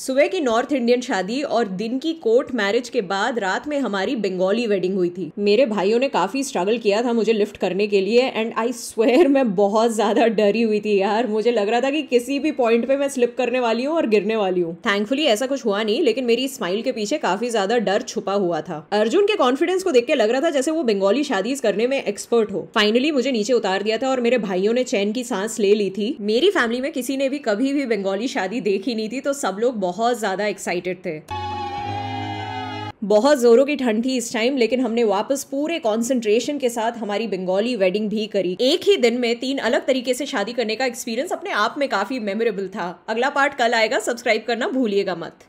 सुबह की north Indian शादी और दिन की कोर्ट मैरिज के बाद रात में हमारी बंगाली वेडिंग हुई थी मेरे भाइयों ने काफी स्ट्रगल किया था मुझे लिफ्ट करने के लिए एंड आई स्वेयर मैं बहुत ज्यादा डरी हुई थी यार मुझे लग रहा था कि किसी भी पॉइंट पे मैं स्लिप करने वाली हूँ और गिरने वाली हूँ थैंकफुली ऐसा कुछ हुआ नहीं लेकिन मेरी स्माइल के पीछे काफी ज्यादा डर छुपा हुआ था अर्जुन के कॉन्फिडेंस को देख के लग रहा था जैसे वो बंगाली शादी करने में एक्सपर्ट हो फाइनली मुझे नीचे उतार दिया था और मेरे भाइयों ने चैन की सांस ले ली थी मेरी फैमिली में किसी ने भी कभी भी बंगाली शादी देखी नहीं थी तो सब लोग बहुत ज़्यादा एक्साइटेड थे बहुत ज़ोरों की ठंड थी इस टाइम लेकिन हमने वापस पूरे कंसंट्रेशन के साथ हमारी बंगाली वेडिंग भी करी एक ही दिन में तीन अलग तरीके से शादी करने का एक्सपीरियंस अपने आप में काफ़ी मेमोरेबल था अगला पार्ट कल आएगा सब्सक्राइब करना भूलिएगा मत